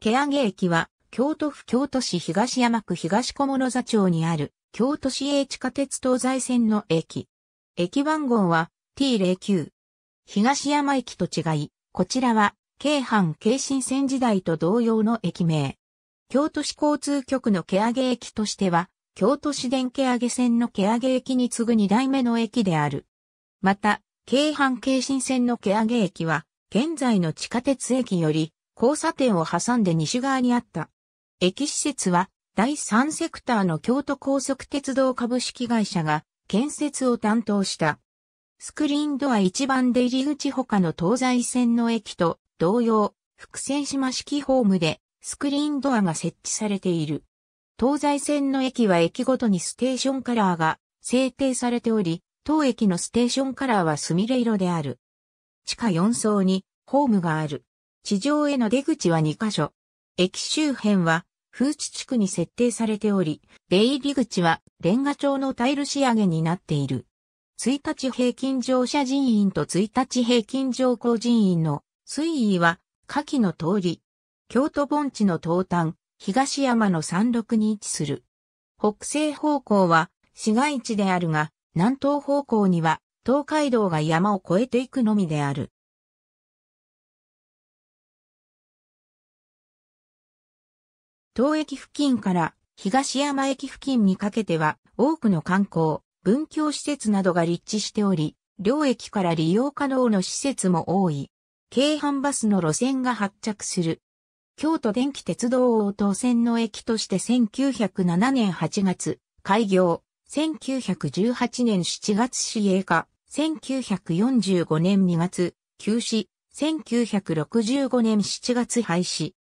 ケアゲ駅は、京都府京都市東山区東小諸座町にある、京都市営地下鉄東西線の駅。駅番号は T09。東山駅と違い、こちらは、京阪京新線時代と同様の駅名。京都市交通局のケアゲ駅としては、京都市電ケアゲ線のケアゲ駅に次ぐ2代目の駅である。また、京阪京新線のケアゲ駅は、現在の地下鉄駅より、交差点を挟んで西側にあった。駅施設は第3セクターの京都高速鉄道株式会社が建設を担当した。スクリーンドア1番出入り口他の東西線の駅と同様、伏線島式ホームでスクリーンドアが設置されている。東西線の駅は駅ごとにステーションカラーが制定されており、当駅のステーションカラーはすみれ色である。地下4層にホームがある。地上への出口は2カ所。駅周辺は、風地地区に設定されており、出入り口はレンガ調のタイル仕上げになっている。1日平均乗車人員と1日平均乗降人員の推移は下記の通り、京都盆地の東端、東山の山麓に位置する。北西方向は市街地であるが、南東方向には東海道が山を越えていくのみである。東駅付近から東山駅付近にかけては多くの観光、文教施設などが立地しており、両駅から利用可能の施設も多い。京阪バスの路線が発着する。京都電気鉄道応答線の駅として1907年8月、開業、1918年7月市営化、1945年2月、休止、1965年7月廃止。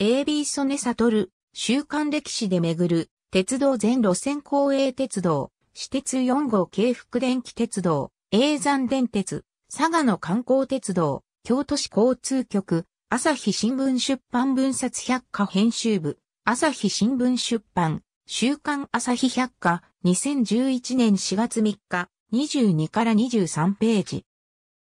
AB 曽根悟、週刊歴史で巡る、鉄道全路線公営鉄道、私鉄4号京福電気鉄道、永山電鉄、佐賀の観光鉄道、京都市交通局、朝日新聞出版分冊百科編集部、朝日新聞出版、週刊朝日百科、2011年4月3日、22から23ページ。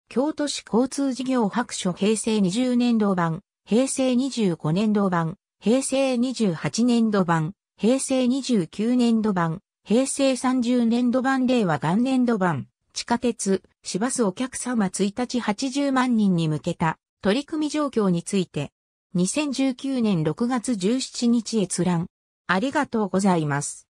京都市交通事業白書平成20年度版、平成25年度版、平成28年度版、平成29年度版、平成30年度版令和元年度版、地下鉄、市バスお客様1日80万人に向けた取り組み状況について、2019年6月17日閲覧。ありがとうございます。